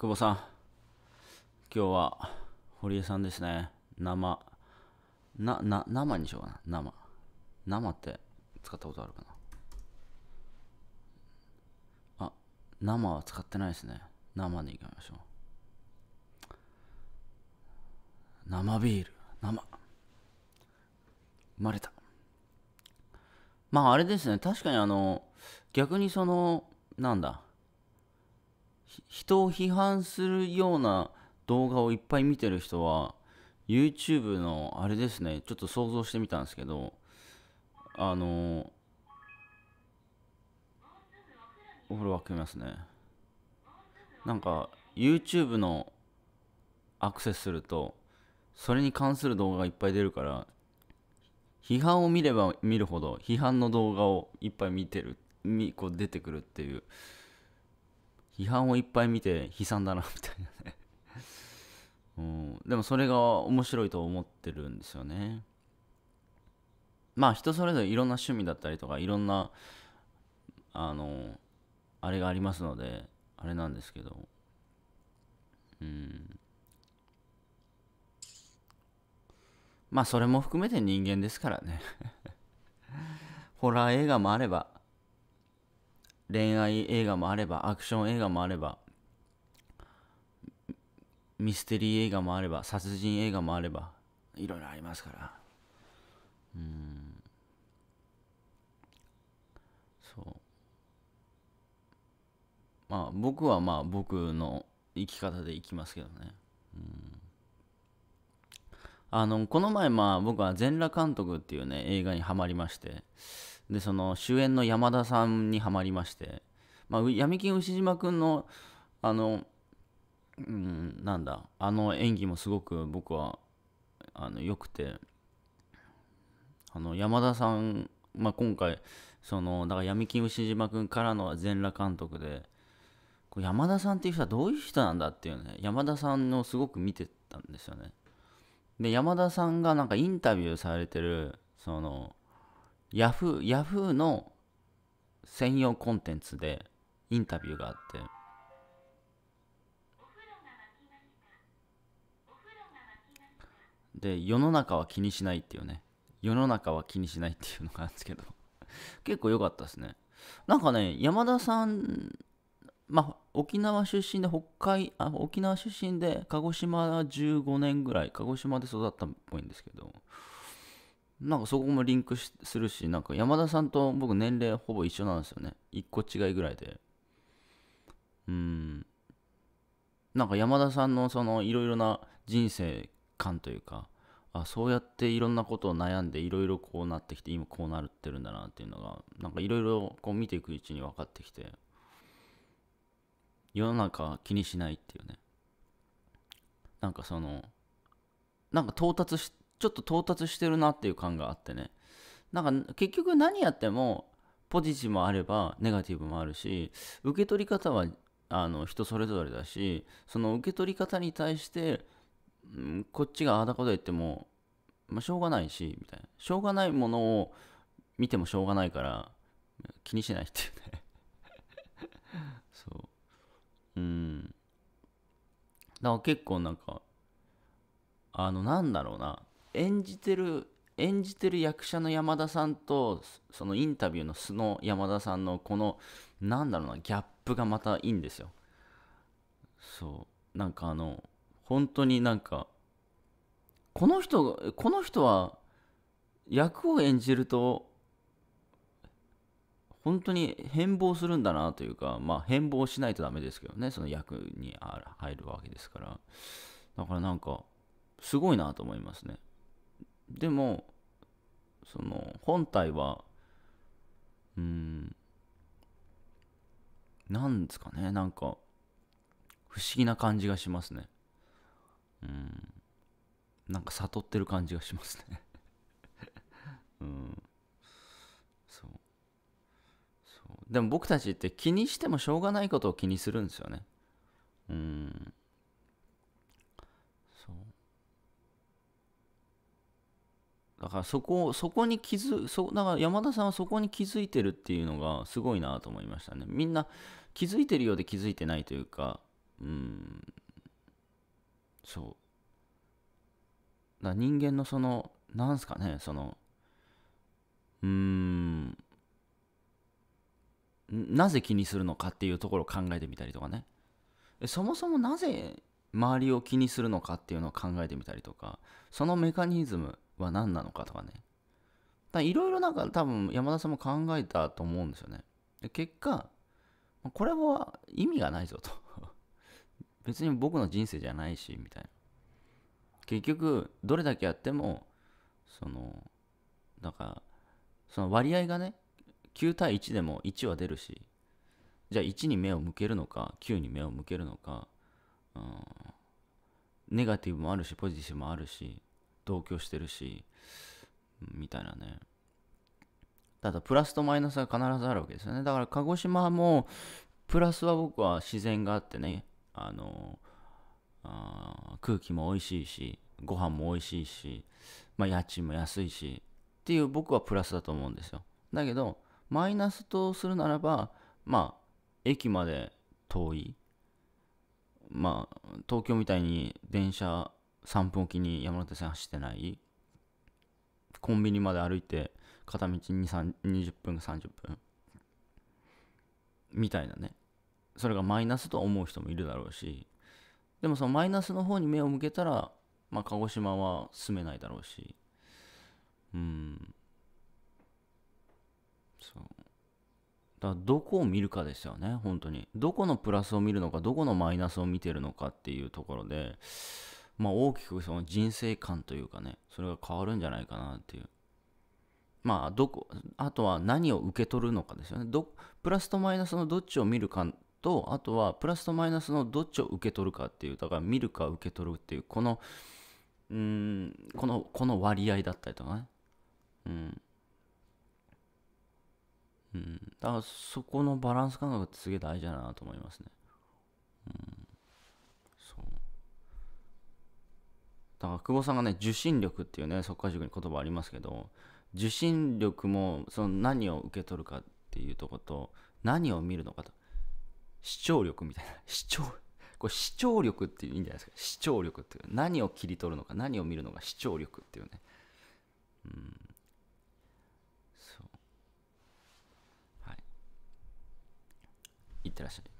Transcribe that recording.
久保さん今日は堀江さんですね生なな生にしようかな生生って使ったことあるかなあ生は使ってないですね生にいきましょう生ビール生生まれたまああれですね確かにあの逆にそのなんだ人を批判するような動画をいっぱい見てる人は YouTube のあれですねちょっと想像してみたんですけどあのお風呂沸けますねなんか YouTube のアクセスするとそれに関する動画がいっぱい出るから批判を見れば見るほど批判の動画をいっぱい見てるこう出てくるっていう批判をいっぱい見て悲惨だなみたいなね うん、でもそれが面白いと思ってるんですよねまあ人それぞれいろんな趣味だったりとかいろんなあのあれがありますのであれなんですけどうんまあそれも含めて人間ですからね ホラー映画もあれば恋愛映画もあればアクション映画もあればミステリー映画もあれば殺人映画もあればいろいろありますからうんそうまあ僕はまあ僕の生き方でいきますけどねうんあのこの前まあ僕は全裸監督っていうね映画にはまりましてでその主演の山田さんにはまりまして、まあ、闇金牛島くんのあの、うん、なんだあの演技もすごく僕はあの良くてあの山田さん、まあ、今回そのだから闇金牛島くんからの全裸監督でこ山田さんっていう人はどういう人なんだっていうね山田さんのすごく見てたんですよねで山田さんがなんかインタビューされてるそのヤフー、ヤフーの専用コンテンツでインタビューがあって、で、世の中は気にしないっていうね、世の中は気にしないっていうのがあるんですけど、結構良かったですね。なんかね、山田さん、まあ、沖縄出身で北海あ、沖縄出身で鹿児島15年ぐらい、鹿児島で育ったっぽいんですけど、なんかそこもリンクするし、なんか山田さんと僕年齢ほぼ一緒なんですよね。一個違いぐらいで。うん。なんか山田さんのそのいろいろな人生観というか、あそうやっていろんなことを悩んでいろいろこうなってきて今こうなってるんだなっていうのがなんかいろいろこう見ていくうちに分かってきて世の中気にしないっていうねなんかそのなんか到達しちょっと到達してるなっていう感があってねなんか結局何やってもポジティブもあればネガティブもあるし受け取り方はあの人それぞれだしその受け取り方に対して、うん、こっちがああだこと言っても、まあ、しょうがないしみたいなしょうがないものを見てもしょうがないから気にしないっていうね そううんだから結構なんかあのなんだろうな演じてる演じてる役者の山田さんとそのインタビューの素の山田さんのこのなんだろうなギャップがまたいいんですよそうなんかあの本当になんかこの人この人は役を演じると本当に変貌するんだなというかまあ変貌しないとダメですけどねその役に入るわけですからだからなんかすごいなと思いますねでもその本体はうんなんですかねなんか不思議な感じがしますねうんなんか悟ってる感じがしますね うんそうそうでも僕たちって気にしてもしょうがないことを気にするんですよねうんだからそこ、そこに気づ、そだから山田さんはそこに気づいてるっていうのがすごいなと思いましたね。みんな気づいてるようで気づいてないというか、うん、そう。だ人間のその、なんすかね、その、うーん、なぜ気にするのかっていうところを考えてみたりとかね。そもそもなぜ周りを気にするのかっていうのを考えてみたりとかそのメカニズムは何なのかとかねいろいろなんか多分山田さんも考えたと思うんですよねで結果これは意味がないぞと 別に僕の人生じゃないしみたいな結局どれだけやってもそのだからその割合がね9対1でも1は出るしじゃあ1に目を向けるのか9に目を向けるのか、うん、ネガティブもあるしポジティブもあるし同居してるしみたいなねただプラスとマイナスは必ずあるわけですよねだから鹿児島もプラスは僕は自然があってねあのあ空気も美味しいしご飯も美味しいし、まあ、家賃も安いしっていう僕はプラスだと思うんですよだけどマイナスとするならばまあ駅まで遠いまあ、東京みたいに電車3分おきに山手線走ってないコンビニまで歩いて片道20分か30分みたいなねそれがマイナスと思う人もいるだろうしでもそのマイナスの方に目を向けたら、まあ、鹿児島は住めないだろうしうんそうだからどこを見るかですよね、本当に。どこのプラスを見るのか、どこのマイナスを見てるのかっていうところで、まあ、大きくその人生観というかね、それが変わるんじゃないかなっていう。まあ、どこ、あとは何を受け取るのかですよね。ど、プラスとマイナスのどっちを見るかと、あとはプラスとマイナスのどっちを受け取るかっていう、だから見るか受け取るっていう、この、うん、この、この割合だったりとかね。うん。うん、だからそこのバランス感覚ってすげえ大事だなと思いますね。うん、そうだから久保さんがね受信力っていうね即可塾に言葉ありますけど受信力もその何を受け取るかっていうとこと何を見るのかと視聴力みたいな 視聴これ視聴力っていいんじゃないですか視聴力っていう何を切り取るのか何を見るのか視聴力っていうねうんってらっしゃい。